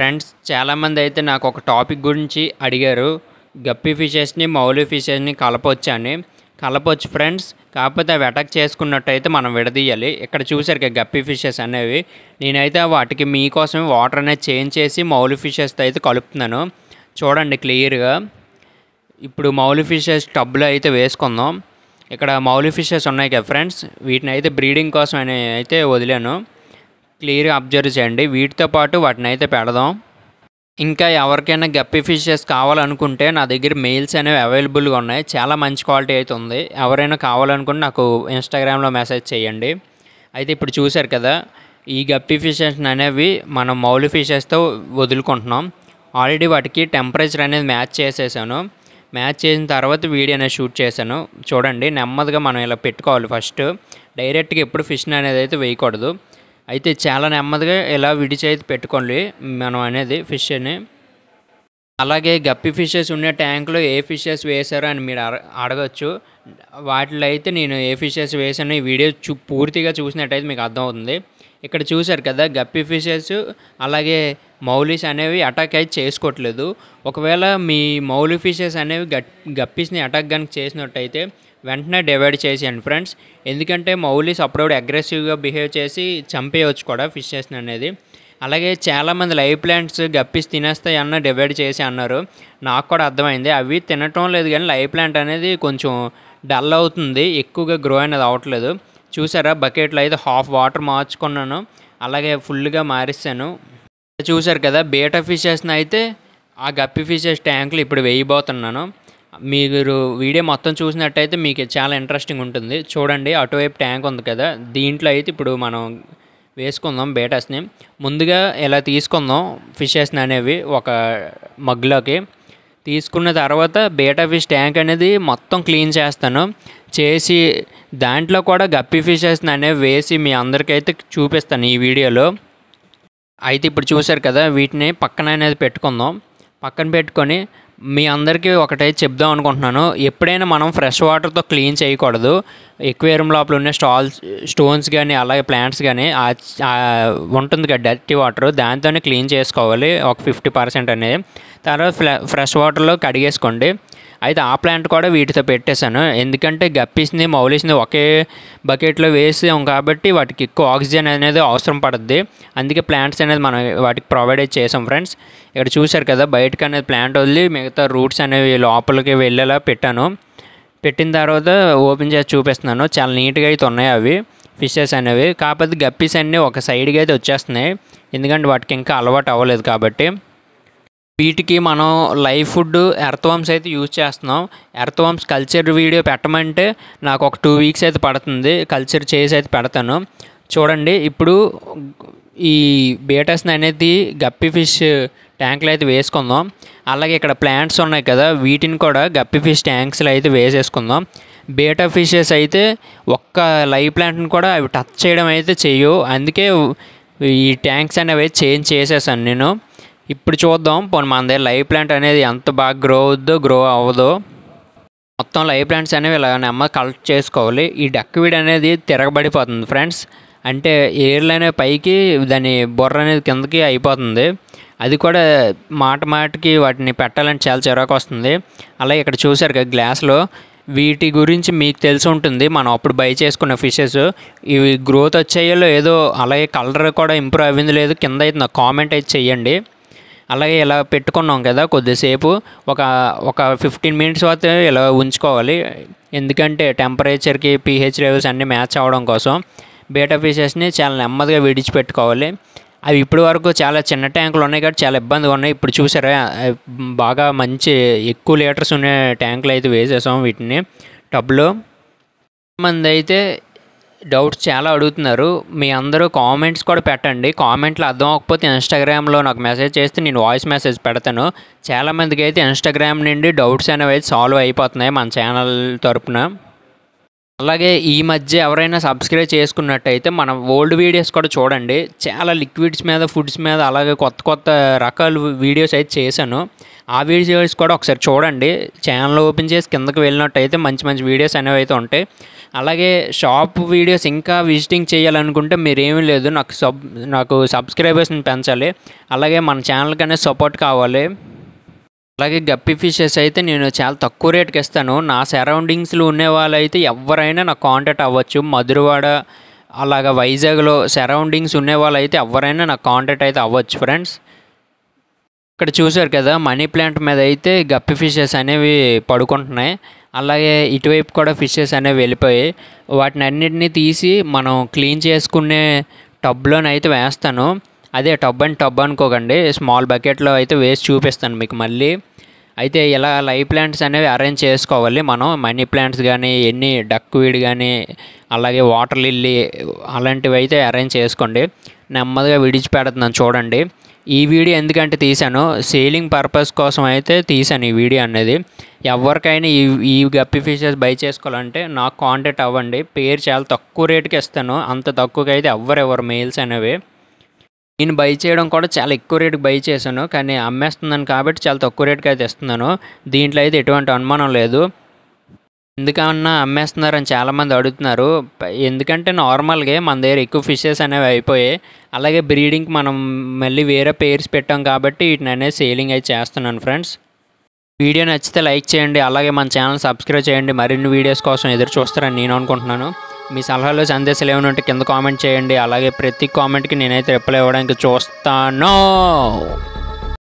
friends చాలామంది అయితే నాకు ఒక టాపిక్ గురించి అడిగారు గప్పి ఫిషెస్ని మౌలి ఫిషెస్ని కలపొచ్చు అని కలపొచ్చు ఫ్రెండ్స్ కాకపోతే అవి అటాక్ చేసుకున్నట్టయితే మనం విడదీయాలి ఇక్కడ చూసారు కదా గప్పి ఫిషెస్ అనేవి నేనైతే వాటికి మీకోసం వాటర్ అనేది చేంజ్ చేసి మౌలి ఫిషెస్తో అయితే కలుపుతున్నాను చూడండి క్లియర్గా ఇప్పుడు మౌలి ఫిషెస్ టబ్లో అయితే వేసుకుందాం ఇక్కడ మౌలి ఫిషెస్ ఉన్నాయి కదా ఫ్రెండ్స్ వీటిని అయితే బ్రీడింగ్ కోసం అయితే వదిలాను క్లియర్గా అబ్జర్వ్ చేయండి వీటితో పాటు వాటిని అయితే పెడదాం ఇంకా ఎవరికైనా గప్పి ఫిషెస్ కావాలనుకుంటే నా దగ్గర మెయిల్స్ అనేవి అవైలబుల్గా ఉన్నాయి చాలా మంచి క్వాలిటీ అయితే ఉంది ఎవరైనా కావాలనుకుంటే నాకు ఇన్స్టాగ్రామ్లో మెసేజ్ చేయండి అయితే ఇప్పుడు చూశారు కదా ఈ గప్పి ఫిషెస్ అనేవి మనం మౌలి ఫిషెస్తో వదులుకుంటున్నాం ఆల్రెడీ వాటికి టెంపరేచర్ అనేది మ్యాచ్ చేసేసాను మ్యాచ్ చేసిన తర్వాత వీడియో అనేది షూట్ చేశాను చూడండి నెమ్మదిగా మనం ఇలా పెట్టుకోవాలి ఫస్ట్ డైరెక్ట్గా ఎప్పుడు ఫిష్ అనేది అయితే వేయకూడదు అయితే చాలా నెమ్మదిగా ఇలా విడిచేది పెట్టుకోండి మనం అనేది ఫిష్ని అలాగే గప్పి ఫిషెస్ ఉండే ట్యాంక్లో ఏ ఫిషెస్ వేశారో అని మీరు అడగచ్చు వాటిలో అయితే నేను ఏ ఫిషెస్ వేసాను ఈ వీడియో చూ పూర్తిగా చూసినట్టయితే మీకు అర్థమవుతుంది ఇక్కడ చూశారు కదా గప్పి ఫిషెస్ అలాగే మౌలిస్ అనేవి అటాక్ అయితే చేసుకోవట్లేదు ఒకవేళ మీ మౌలి ఫిషెస్ అనేవి గప్పిస్ని అటాక్ కనుక చేసినట్టయితే వెంటనే డివైడ్ చేసేయండి ఫ్రెండ్స్ ఎందుకంటే మౌలీస్ అప్పుడప్పుడు అగ్రెసివ్గా బిహేవ్ చేసి చంపేయవచ్చు కూడా ఫిషెస్ని అనేది అలాగే చాలామంది లైవ్ ప్లాంట్స్ గప్పిస్ తినేస్తాయి అన్న డివైడ్ చేసి అన్నారు నాకు కూడా అర్థమైంది అవి తినటం లేదు కానీ లైవ్ ప్లాంట్ అనేది కొంచెం డల్ అవుతుంది ఎక్కువగా గ్రో అనేది అవ్వట్లేదు చూసారా బకెట్లో అయితే హాఫ్ వాటర్ మార్చుకున్నాను అలాగే ఫుల్గా మారిస్తాను చూసారు కదా బేటా ఫిషెస్ని అయితే ఆ గప్పి ఫిషెస్ ట్యాంకులు ఇప్పుడు వేయబోతున్నాను మీరు వీడియో మొత్తం చూసినట్టయితే మీకు చాలా ఇంట్రెస్టింగ్ ఉంటుంది చూడండి అటువైపు ట్యాంక్ ఉంది కదా దీంట్లో అయితే ఇప్పుడు మనం వేసుకుందాం బేటాస్ని ముందుగా ఇలా తీసుకుందాం ఫిషెస్ని అనేవి ఒక మగ్లోకి తీసుకున్న తర్వాత బేటా ఫిష్ ట్యాంక్ అనేది మొత్తం క్లీన్ చేస్తాను చేసి దాంట్లో కూడా గప్పి ఫిషెస్ని అనేవి వేసి మీ అందరికైతే చూపిస్తాను ఈ వీడియోలో అయితే ఇప్పుడు చూశారు కదా వీటిని పక్కన అనేది పెట్టుకుందాం పక్కన పెట్టుకొని మీ అందరికీ ఒకటే చెప్దాం అనుకుంటున్నాను ఎప్పుడైనా మనం ఫ్రెష్ వాటర్తో క్లీన్ చేయకూడదు ఎక్వేరియం లోపల ఉన్న స్టాల్స్ స్టోన్స్ కానీ అలాగే ప్లాంట్స్ కానీ ఉంటుంది కదా డర్టీ వాటర్ దాంతోనే క్లీన్ చేసుకోవాలి ఒక ఫిఫ్టీ పర్సెంట్ అనేది తర్వాత ఫ్రెష్ వాటర్లో కడిగేసుకోండి అయితే ఆ ప్లాంట్ కూడా వీటితో పెట్టేశాను ఎందుకంటే గప్పీస్ని మౌలేసింది ఒకే బకెట్లో వేసాం కాబట్టి వాటికి ఎక్కువ ఆక్సిజన్ అనేది అవసరం పడుద్ది అందుకే ప్లాంట్స్ అనేది మనం వాటికి ప్రొవైడ్ చేసాం ఫ్రెండ్స్ ఇక్కడ చూశారు కదా బయటకు అనేది ప్లాంట్ వదిలి మిగతా రూట్స్ అనేవి లోపలికి వెళ్ళేలా పెట్టాను పెట్టిన తర్వాత ఓపెన్ చేసి చూపిస్తున్నాను చాలా నీట్గా అయితే ఉన్నాయి అవి ఫిషెస్ అనేవి కాకపోతే గప్పీస్ అన్నీ ఒక సైడ్గా అయితే వచ్చేస్తున్నాయి ఎందుకంటే వాటికి ఇంకా అలవాటు అవ్వలేదు కాబట్టి వీటికి మనం లైవ్ ఫుడ్ ఎర్త్వామ్స్ అయితే యూజ్ చేస్తున్నాం ఎర్త్వామ్స్ కల్చర్ వీడియో పెట్టమంటే నాకు ఒక టూ వీక్స్ అయితే పడుతుంది కల్చర్ చేసి అయితే పెడతాను చూడండి ఇప్పుడు ఈ బీటస్ని అనేది గప్పి ఫిష్ ట్యాంకులు అయితే వేసుకుందాం అలాగే ఇక్కడ ప్లాంట్స్ ఉన్నాయి కదా వీటిని కూడా గప్పి ఫిష్ ట్యాంక్స్లో అయితే వేసేసుకుందాం బీటా ఫిషెస్ అయితే ఒక్క లైవ్ ప్లాంట్ని కూడా అవి టచ్ చేయడం అయితే చేయవు అందుకే ఈ ట్యాంక్స్ అనేవి చేంజ్ చేసేసాను నేను ఇప్పుడు చూద్దాం పోనీ దగ్గర లైవ్ ప్లాంట్ అనేది ఎంత బాగా గ్రో అవుద్దో గ్రో అవ్వదో మొత్తం లైవ్ ప్లాంట్స్ అనేవి ఇలా నెమ్మ కలెక్ట్ చేసుకోవాలి ఈ వీడ్ అనేది తిరగబడిపోతుంది ఫ్రెండ్స్ అంటే ఏర్లు అనేవి పైకి దాని బొర్ర అనేది కిందకి అయిపోతుంది అది కూడా మాట మాటకి వాటిని పెట్టాలని చాలా చిరాకు వస్తుంది అలా ఇక్కడ చూశారు కదా గ్లాస్లో వీటి గురించి మీకు తెలిసి ఉంటుంది మనం అప్పుడు బై చేసుకున్న ఫిషెస్ ఇవి గ్రోత్ వచ్చేయాలో ఏదో అలాగే కలర్ కూడా ఇంప్రూవ్ అయింది లేదు కింద అయితే నాకు కామెంట్ అయితే చేయండి అలాగే ఇలా పెట్టుకున్నాం కదా కొద్దిసేపు ఒక ఒక ఫిఫ్టీన్ మినిట్స్ తర్వాత ఇలా ఉంచుకోవాలి ఎందుకంటే టెంపరేచర్కి పీహెచ్ లెవెల్స్ అన్నీ మ్యాచ్ అవ్వడం కోసం బీటా ఫీసెస్ని చాలా నెమ్మదిగా విడిచిపెట్టుకోవాలి అవి ఇప్పటి వరకు చాలా చిన్న ట్యాంకులు ఉన్నాయి కాబట్టి చాలా ఇబ్బందిగా ఉన్నాయి ఇప్పుడు చూసారా బాగా మంచి ఎక్కువ లీటర్స్ ఉన్న ట్యాంకులు అయితే వేసేసాం వీటిని టబ్లో మంది అయితే డౌట్స్ చాలా అడుగుతున్నారు మీ అందరూ కామెంట్స్ కూడా పెట్టండి కామెంట్లు అర్థం అవ్వకపోతే ఇన్స్టాగ్రామ్లో నాకు మెసేజ్ చేస్తే నేను వాయిస్ మెసేజ్ పెడతాను చాలామందికి అయితే ఇన్స్టాగ్రామ్ నుండి డౌట్స్ అనేవి సాల్వ్ అయిపోతున్నాయి మన ఛానల్ తరపున అలాగే ఈ మధ్య ఎవరైనా సబ్స్క్రైబ్ చేసుకున్నట్టయితే మన ఓల్డ్ వీడియోస్ కూడా చూడండి చాలా లిక్విడ్స్ మీద ఫుడ్స్ మీద అలాగే కొత్త కొత్త రకాల వీడియోస్ అయితే చేశాను ఆ వీడియోస్ కూడా ఒకసారి చూడండి ఛానల్ ఓపెన్ చేసి కిందకి వెళ్ళినట్టయితే మంచి మంచి వీడియోస్ అనేవి అయితే ఉంటాయి అలాగే షాప్ వీడియోస్ ఇంకా విజిటింగ్ చేయాలనుకుంటే మీరేమీ లేదు నాకు సబ్ నాకు సబ్స్క్రైబర్స్ని పెంచాలి అలాగే మన ఛానల్కి అనేది సపోర్ట్ కావాలి అలాగే గప్పి ఫిషెస్ అయితే నేను చాలా తక్కువ రేట్కి ఇస్తాను నా సరౌండింగ్స్లో ఉన్న వాళ్ళైతే ఎవరైనా నాకు కాంటాక్ట్ అవ్వచ్చు మధురవాడ అలాగ వైజాగ్లో సరౌండింగ్స్ వాళ్ళు వాళ్ళైతే ఎవరైనా నాకు కాంటాక్ట్ అయితే అవ్వచ్చు ఫ్రెండ్స్ ఇక్కడ చూసారు కదా మనీ ప్లాంట్ మీద అయితే గప్పి ఫిషెస్ అనేవి పడుకుంటున్నాయి అలాగే ఇటువైపు కూడా ఫిషెస్ అనేవి వెళ్ళిపోయాయి వాటిని అన్నిటినీ తీసి మనం క్లీన్ చేసుకునే టబ్లోనైతే వేస్తాను అదే టబ్ అండ్ టబ్ అనుకోకండి స్మాల్ బకెట్లో అయితే వేసి చూపిస్తాను మీకు మళ్ళీ అయితే ఇలా లైవ్ ప్లాంట్స్ అనేవి అరేంజ్ చేసుకోవాలి మనం మనీ ప్లాంట్స్ కానీ ఎన్ని డక్వీడ్ కానీ అలాగే వాటర్ లిల్లీ అలాంటివి అయితే అరేంజ్ చేసుకోండి నెమ్మదిగా విడిచిపెడుతున్నాను చూడండి ఈ వీడియో ఎందుకంటే తీశాను సేలింగ్ పర్పస్ కోసం అయితే తీశాను ఈ వీడియో అనేది ఎవరికైనా ఈ ఈ గప్పి ఫిషెస్ బై చేసుకోవాలంటే నాకు కాంటాక్ట్ అవ్వండి పేరు చాలా తక్కువ రేటుకి ఇస్తాను అంత తక్కువకి అయితే ఎవ్వరు మెయిల్స్ అనేవి నేను బై చేయడం కూడా చాలా ఎక్కువ రేటుకి బై చేశాను కానీ అమ్మేస్తున్నాను కాబట్టి చాలా తక్కువ రేటుకి అయితే ఇస్తున్నాను దీంట్లో అయితే ఎటువంటి అనుమానం లేదు ఎందుకన్నా అమ్మేస్తున్నారని చాలామంది అడుగుతున్నారు ఎందుకంటే నార్మల్గా మన దగ్గర ఎక్కువ ఫిషెస్ అనేవి అయిపోయాయి అలాగే బ్రీడింగ్ మనం మళ్ళీ వేరే పేర్స్ పెట్టాం కాబట్టి వీటిని అనేది సేలింగ్ అయితే చేస్తున్నాను ఫ్రెండ్స్ వీడియో నచ్చితే లైక్ చేయండి అలాగే మన ఛానల్ సబ్స్క్రైబ్ చేయండి మరిన్ని వీడియోస్ కోసం ఎదురు చూస్తారని నేను అనుకుంటున్నాను మీ సలహాలు సందేశాలు ఏమైనా ఉంటే కింద కామెంట్ చేయండి అలాగే ప్రతి కామెంట్కి నేనైతే రిప్లై ఇవ్వడానికి చూస్తాను